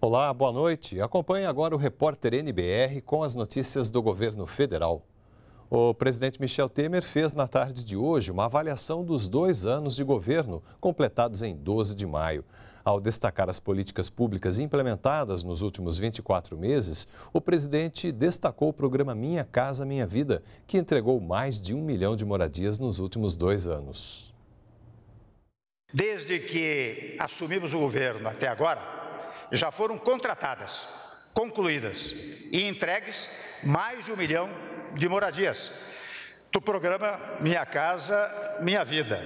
Olá, boa noite. Acompanhe agora o repórter NBR com as notícias do governo federal. O presidente Michel Temer fez na tarde de hoje uma avaliação dos dois anos de governo, completados em 12 de maio. Ao destacar as políticas públicas implementadas nos últimos 24 meses, o presidente destacou o programa Minha Casa Minha Vida, que entregou mais de um milhão de moradias nos últimos dois anos. Desde que assumimos o governo até agora, já foram contratadas, concluídas e entregues mais de um milhão de moradias do programa Minha Casa Minha Vida.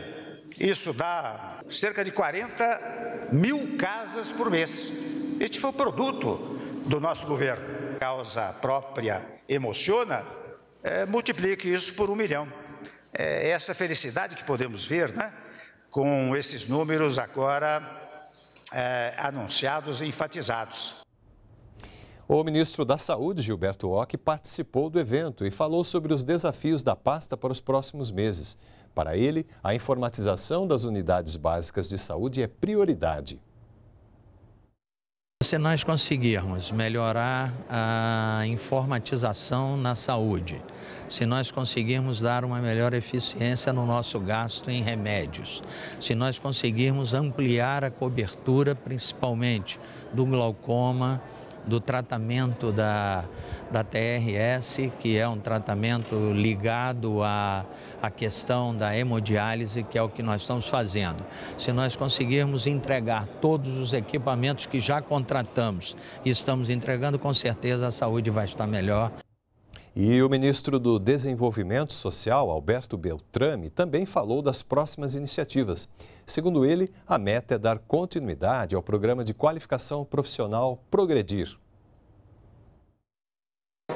Isso dá cerca de 40 mil casas por mês. Este foi o produto do nosso governo. Causa própria emociona, é, multiplique isso por um milhão. É essa felicidade que podemos ver né, com esses números agora é, anunciados e enfatizados. O ministro da Saúde, Gilberto Ock, participou do evento e falou sobre os desafios da pasta para os próximos meses. Para ele, a informatização das unidades básicas de saúde é prioridade. Se nós conseguirmos melhorar a informatização na saúde, se nós conseguirmos dar uma melhor eficiência no nosso gasto em remédios, se nós conseguirmos ampliar a cobertura, principalmente do glaucoma, do tratamento da, da TRS, que é um tratamento ligado à, à questão da hemodiálise, que é o que nós estamos fazendo. Se nós conseguirmos entregar todos os equipamentos que já contratamos e estamos entregando, com certeza a saúde vai estar melhor. E o ministro do Desenvolvimento Social, Alberto Beltrame, também falou das próximas iniciativas. Segundo ele, a meta é dar continuidade ao programa de qualificação profissional Progredir.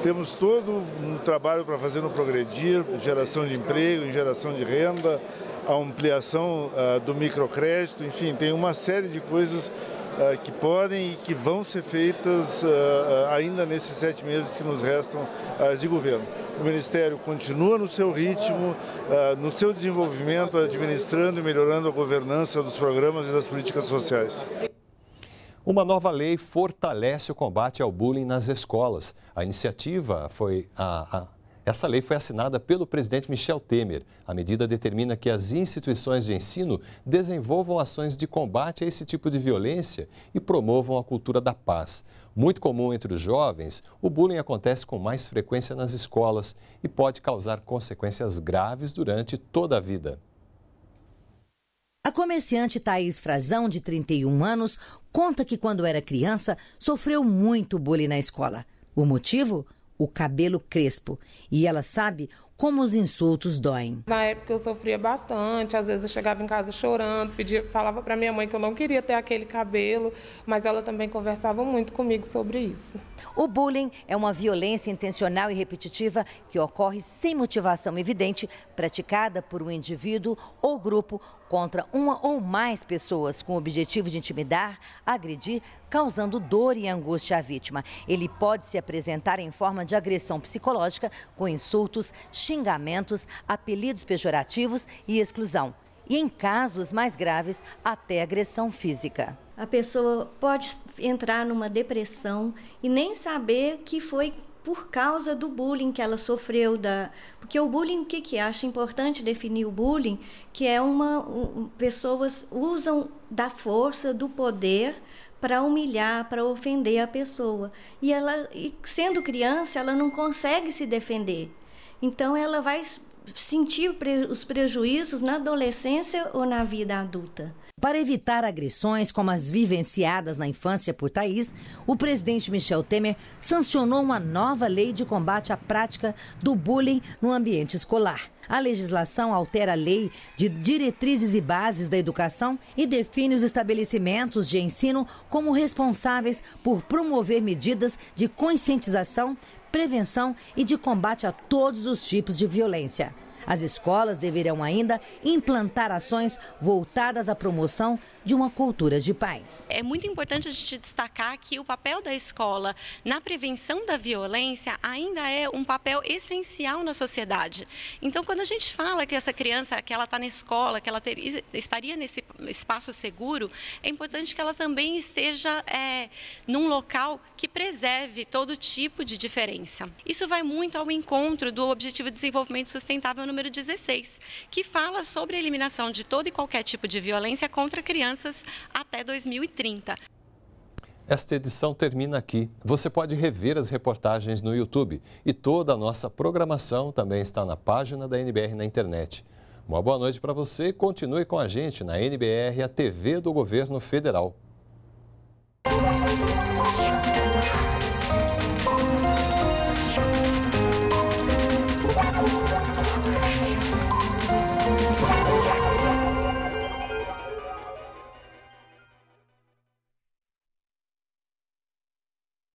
Temos todo um trabalho para fazer no Progredir, geração de emprego, geração de renda, a ampliação uh, do microcrédito, enfim, tem uma série de coisas uh, que podem e que vão ser feitas uh, ainda nesses sete meses que nos restam de governo. O Ministério continua no seu ritmo, no seu desenvolvimento, administrando e melhorando a governança dos programas e das políticas sociais. Uma nova lei fortalece o combate ao bullying nas escolas. A iniciativa foi a, a... Essa lei foi assinada pelo presidente Michel Temer. A medida determina que as instituições de ensino desenvolvam ações de combate a esse tipo de violência e promovam a cultura da paz. Muito comum entre os jovens, o bullying acontece com mais frequência nas escolas e pode causar consequências graves durante toda a vida. A comerciante Thaís Frazão, de 31 anos, conta que quando era criança sofreu muito bullying na escola. O motivo? O cabelo crespo. E ela sabe como os insultos doem. Na época eu sofria bastante, às vezes eu chegava em casa chorando, pedia, falava para minha mãe que eu não queria ter aquele cabelo, mas ela também conversava muito comigo sobre isso. O bullying é uma violência intencional e repetitiva que ocorre sem motivação evidente, praticada por um indivíduo ou grupo contra uma ou mais pessoas com o objetivo de intimidar, agredir, causando dor e angústia à vítima. Ele pode se apresentar em forma de agressão psicológica, com insultos, xingamentos, apelidos pejorativos e exclusão. E em casos mais graves, até agressão física. A pessoa pode entrar numa depressão e nem saber que foi por causa do bullying que ela sofreu da porque o bullying o que que é? acha importante definir o bullying que é uma pessoas usam da força do poder para humilhar para ofender a pessoa e ela e sendo criança ela não consegue se defender então, ela vai sentir os prejuízos na adolescência ou na vida adulta. Para evitar agressões como as vivenciadas na infância por Thaís, o presidente Michel Temer sancionou uma nova lei de combate à prática do bullying no ambiente escolar. A legislação altera a lei de diretrizes e bases da educação e define os estabelecimentos de ensino como responsáveis por promover medidas de conscientização prevenção e de combate a todos os tipos de violência. As escolas deverão ainda implantar ações voltadas à promoção de uma cultura de paz. É muito importante a gente destacar que o papel da escola na prevenção da violência ainda é um papel essencial na sociedade. Então, quando a gente fala que essa criança, que ela está na escola, que ela ter, estaria nesse espaço seguro, é importante que ela também esteja é, num local que preserve todo tipo de diferença. Isso vai muito ao encontro do Objetivo de Desenvolvimento Sustentável no número 16, que fala sobre a eliminação de todo e qualquer tipo de violência contra crianças até 2030. Esta edição termina aqui. Você pode rever as reportagens no YouTube e toda a nossa programação também está na página da NBR na internet. Uma boa noite para você e continue com a gente na NBR, a TV do Governo Federal.